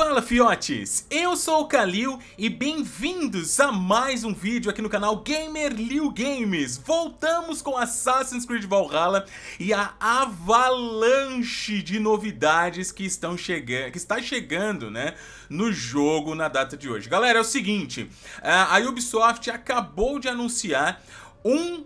Fala fiotes, eu sou o Kalil e bem-vindos a mais um vídeo aqui no canal Gamer Liu Games. Voltamos com Assassin's Creed Valhalla e a avalanche de novidades que estão chegando, que está chegando, né, no jogo na data de hoje. Galera, é o seguinte, a Ubisoft acabou de anunciar um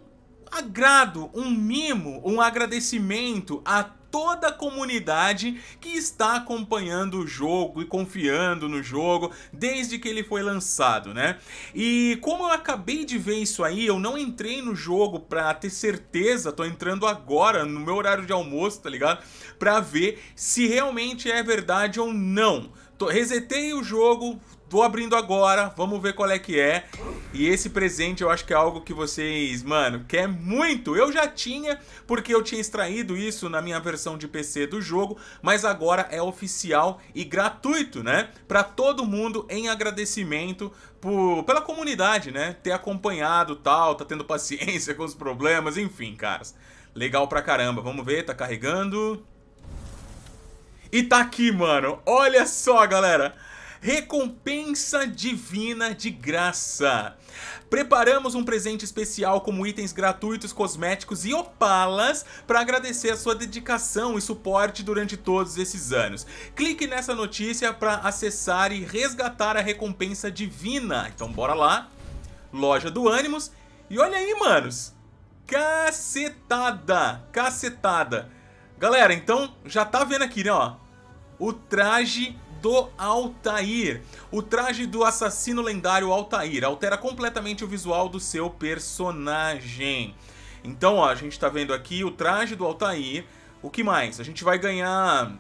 agrado, um mimo, um agradecimento a toda a comunidade que está acompanhando o jogo e confiando no jogo desde que ele foi lançado, né? E como eu acabei de ver isso aí, eu não entrei no jogo pra ter certeza, tô entrando agora no meu horário de almoço, tá ligado? Pra ver se realmente é verdade ou não. resetei o jogo, Tô abrindo agora, vamos ver qual é que é. E esse presente eu acho que é algo que vocês, mano, quer muito. Eu já tinha, porque eu tinha extraído isso na minha versão de PC do jogo, mas agora é oficial e gratuito, né? Pra todo mundo em agradecimento por, pela comunidade, né? Ter acompanhado tal, tá tendo paciência com os problemas, enfim, caras. Legal pra caramba. Vamos ver, tá carregando. E tá aqui, mano. Olha só, galera recompensa divina de graça. Preparamos um presente especial como itens gratuitos, cosméticos e opalas para agradecer a sua dedicação e suporte durante todos esses anos. Clique nessa notícia para acessar e resgatar a recompensa divina. Então bora lá. Loja do Ânimos. E olha aí, manos. Cacetada, cacetada. Galera, então já tá vendo aqui, né, ó. O traje do Altair. O traje do assassino lendário Altair altera completamente o visual do seu personagem. Então, ó, a gente tá vendo aqui o traje do Altair. O que mais? A gente vai ganhar...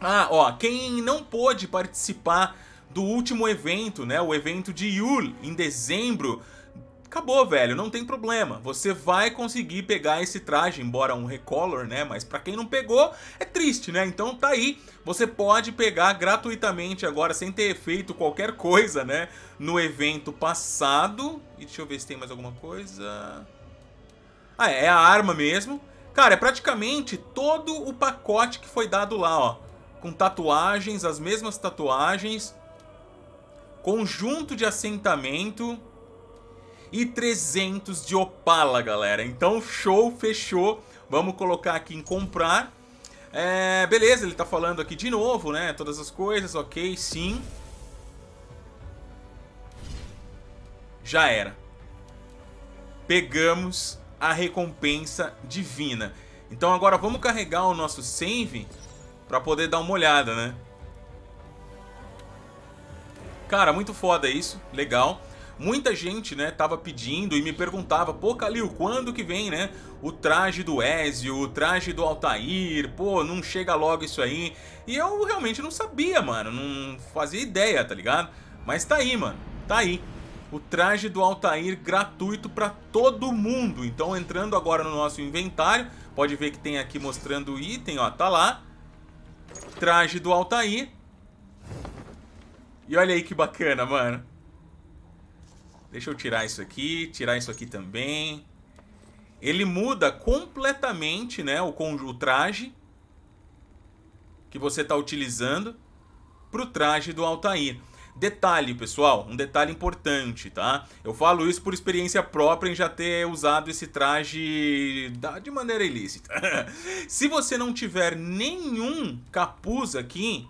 Ah, ó, quem não pôde participar do último evento, né? O evento de Yule, em dezembro acabou, velho, não tem problema. Você vai conseguir pegar esse traje, embora um recolor, né? Mas para quem não pegou, é triste, né? Então tá aí, você pode pegar gratuitamente agora, sem ter feito qualquer coisa, né? No evento passado. E deixa eu ver se tem mais alguma coisa... Ah, é, é a arma mesmo. Cara, é praticamente todo o pacote que foi dado lá, ó. Com tatuagens, as mesmas tatuagens. Conjunto de assentamento e 300 de Opala, galera. Então, show, fechou. Vamos colocar aqui em comprar. É, beleza, ele tá falando aqui de novo, né? Todas as coisas, ok, sim. Já era. Pegamos a recompensa divina. Então agora vamos carregar o nosso save para poder dar uma olhada, né? Cara, muito foda isso, legal. Muita gente, né, tava pedindo e me perguntava, pô, Calil, quando que vem, né, o traje do Ezio, o traje do Altair, pô, não chega logo isso aí. E eu realmente não sabia, mano, não fazia ideia, tá ligado? Mas tá aí, mano, tá aí. O traje do Altair gratuito para todo mundo. Então, entrando agora no nosso inventário, pode ver que tem aqui mostrando o item, ó, tá lá. Traje do Altair. E olha aí que bacana, mano. Deixa eu tirar isso aqui, tirar isso aqui também. Ele muda completamente né, o, o traje que você está utilizando para o traje do Altair. Detalhe, pessoal, um detalhe importante, tá? Eu falo isso por experiência própria em já ter usado esse traje de maneira ilícita. Se você não tiver nenhum capuz aqui,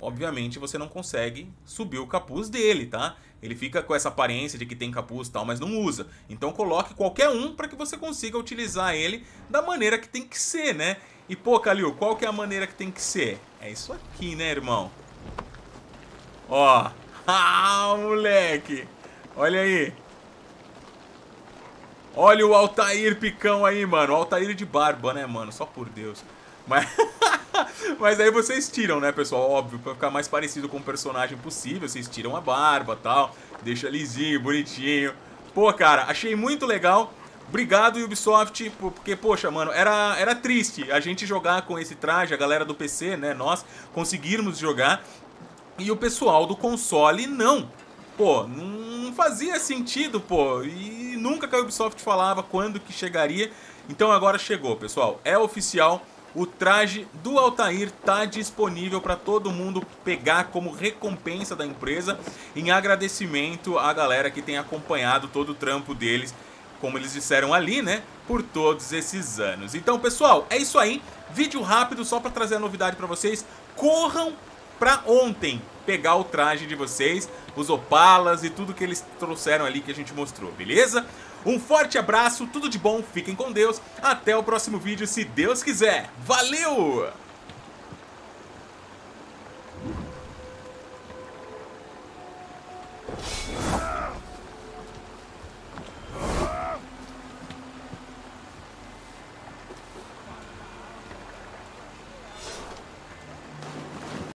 obviamente você não consegue subir o capuz dele, tá? Ele fica com essa aparência de que tem capuz e tal, mas não usa. Então coloque qualquer um para que você consiga utilizar ele da maneira que tem que ser, né? E pô, Calil, qual que é a maneira que tem que ser? É isso aqui, né, irmão? Ó, ah, moleque! Olha aí! Olha o Altair picão aí, mano. O Altair de barba, né, mano? Só por Deus. Mas... Mas aí vocês tiram, né, pessoal? Óbvio, pra ficar mais parecido com o personagem possível, vocês tiram a barba tal, deixa lisinho, bonitinho. Pô, cara, achei muito legal. Obrigado, Ubisoft, porque, poxa, mano, era, era triste a gente jogar com esse traje, a galera do PC, né, nós, conseguirmos jogar, e o pessoal do console não. Pô, não fazia sentido, pô, e nunca que a Ubisoft falava quando que chegaria, então agora chegou, pessoal, é oficial, o traje do Altair está disponível para todo mundo pegar como recompensa da empresa, em agradecimento à galera que tem acompanhado todo o trampo deles, como eles disseram ali, né? Por todos esses anos. Então, pessoal, é isso aí. Vídeo rápido só para trazer a novidade para vocês. Corram para ontem pegar o traje de vocês, os opalas e tudo que eles trouxeram ali que a gente mostrou, beleza? Um forte abraço, tudo de bom, fiquem com Deus, até o próximo vídeo se Deus quiser. Valeu!